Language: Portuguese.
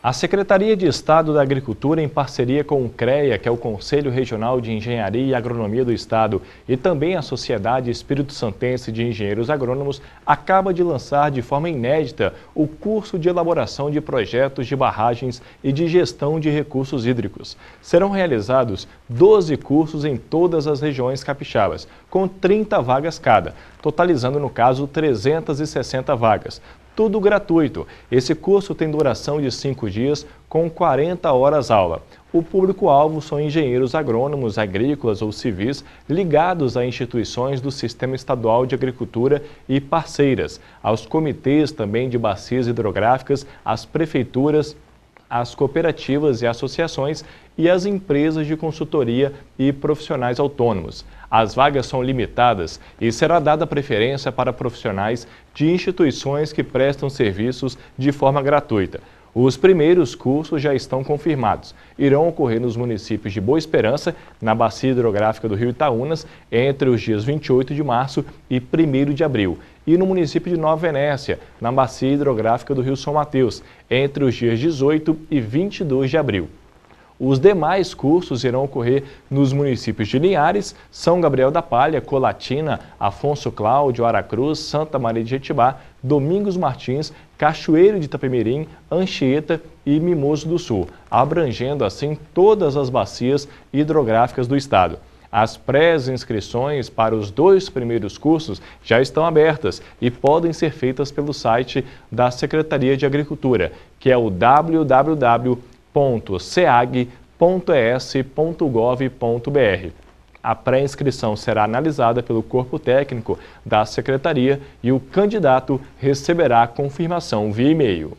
A Secretaria de Estado da Agricultura, em parceria com o CREA, que é o Conselho Regional de Engenharia e Agronomia do Estado, e também a Sociedade Espírito Santense de Engenheiros Agrônomos, acaba de lançar de forma inédita o curso de elaboração de projetos de barragens e de gestão de recursos hídricos. Serão realizados 12 cursos em todas as regiões capixabas, com 30 vagas cada, totalizando, no caso, 360 vagas tudo gratuito. Esse curso tem duração de 5 dias dias, com 40 horas aula. O público-alvo são engenheiros agrônomos, agrícolas ou civis ligados a instituições do Sistema Estadual de Agricultura e parceiras, aos comitês também de bacias hidrográficas, às prefeituras, às cooperativas e associações e às empresas de consultoria e profissionais autônomos. As vagas são limitadas e será dada preferência para profissionais de instituições que prestam serviços de forma gratuita. Os primeiros cursos já estão confirmados. Irão ocorrer nos municípios de Boa Esperança, na bacia hidrográfica do Rio Itaúnas, entre os dias 28 de março e 1 de abril, e no município de Nova Venécia, na bacia hidrográfica do Rio São Mateus, entre os dias 18 e 22 de abril. Os demais cursos irão ocorrer nos municípios de Linhares, São Gabriel da Palha, Colatina, Afonso Cláudio, Aracruz, Santa Maria de Jetibá, Domingos Martins, Cachoeiro de Itapemirim, Anchieta e Mimoso do Sul, abrangendo assim todas as bacias hidrográficas do estado. As pré-inscrições para os dois primeiros cursos já estão abertas e podem ser feitas pelo site da Secretaria de Agricultura, que é o www www.ceag.es.gov.br. A pré-inscrição será analisada pelo corpo técnico da secretaria e o candidato receberá a confirmação via e-mail.